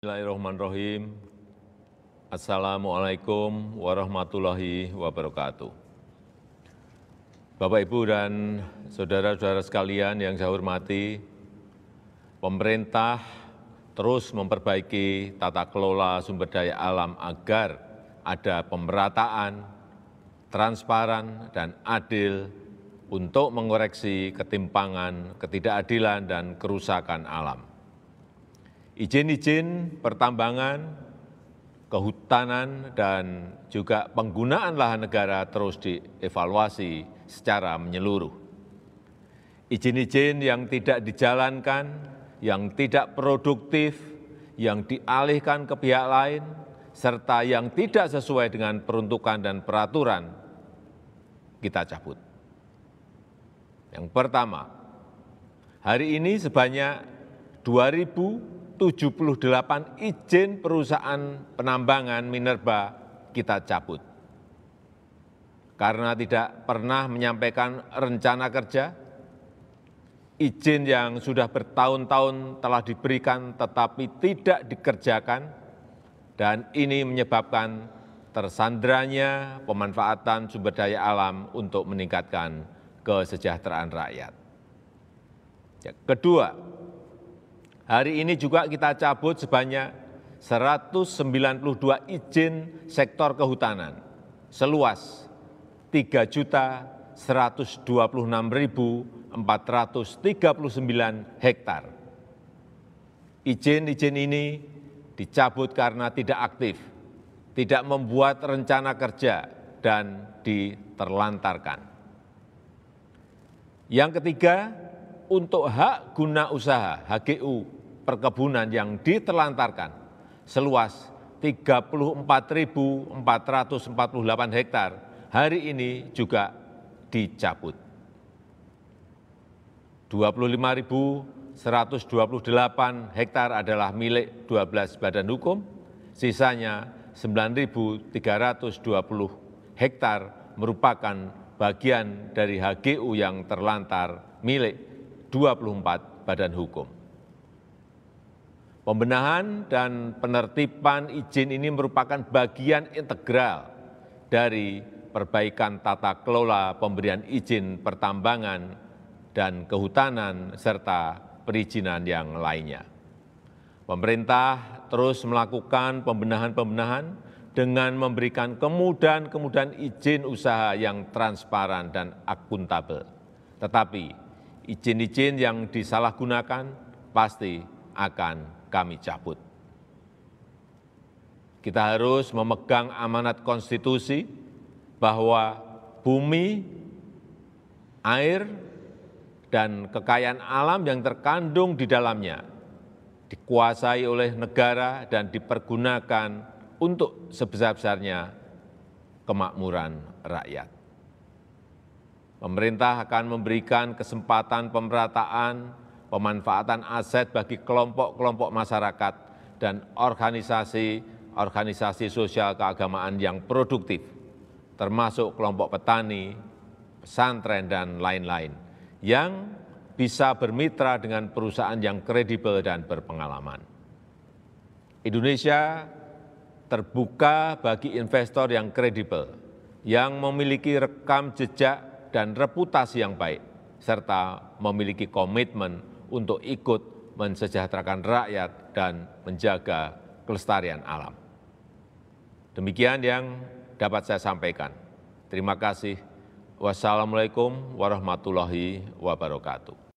Bismillahirrahmanirrahim. Assalamualaikum warahmatullahi wabarakatuh. Bapak, Ibu, dan saudara-saudara sekalian yang saya hormati, pemerintah terus memperbaiki tata kelola sumber daya alam agar ada pemerataan, transparan, dan adil untuk mengoreksi ketimpangan, ketidakadilan, dan kerusakan alam izin-izin pertambangan, kehutanan, dan juga penggunaan lahan negara terus dievaluasi secara menyeluruh. Izin-izin yang tidak dijalankan, yang tidak produktif, yang dialihkan ke pihak lain, serta yang tidak sesuai dengan peruntukan dan peraturan, kita cabut. Yang pertama, hari ini sebanyak 78 izin perusahaan penambangan minerba kita cabut. Karena tidak pernah menyampaikan rencana kerja, izin yang sudah bertahun-tahun telah diberikan tetapi tidak dikerjakan, dan ini menyebabkan tersandranya pemanfaatan sumber daya alam untuk meningkatkan kesejahteraan rakyat. Ya, kedua, Hari ini juga kita cabut sebanyak 192 izin sektor kehutanan seluas 3.126.439 hektar. Izin-izin ini dicabut karena tidak aktif, tidak membuat rencana kerja, dan diterlantarkan. Yang ketiga, untuk hak guna usaha, HGU, perkebunan yang ditelantarkan seluas 34.448 hektar hari ini juga dicabut. 25.128 hektar adalah milik 12 badan hukum, sisanya 9.320 hektar merupakan bagian dari HGU yang terlantar milik 24 badan hukum. Pembenahan dan penertiban izin ini merupakan bagian integral dari perbaikan tata kelola pemberian izin pertambangan dan kehutanan serta perizinan yang lainnya. Pemerintah terus melakukan pembenahan-pembenahan dengan memberikan kemudahan-kemudahan izin usaha yang transparan dan akuntabel. Tetapi izin-izin yang disalahgunakan pasti akan kami cabut. Kita harus memegang amanat konstitusi bahwa bumi, air, dan kekayaan alam yang terkandung di dalamnya dikuasai oleh negara dan dipergunakan untuk sebesar-besarnya kemakmuran rakyat. Pemerintah akan memberikan kesempatan pemerataan pemanfaatan aset bagi kelompok-kelompok masyarakat, dan organisasi-organisasi sosial keagamaan yang produktif, termasuk kelompok petani, pesantren, dan lain-lain, yang bisa bermitra dengan perusahaan yang kredibel dan berpengalaman. Indonesia terbuka bagi investor yang kredibel, yang memiliki rekam jejak dan reputasi yang baik, serta memiliki komitmen untuk ikut mensejahterakan rakyat dan menjaga kelestarian alam. Demikian yang dapat saya sampaikan. Terima kasih. Wassalamualaikum warahmatullahi wabarakatuh.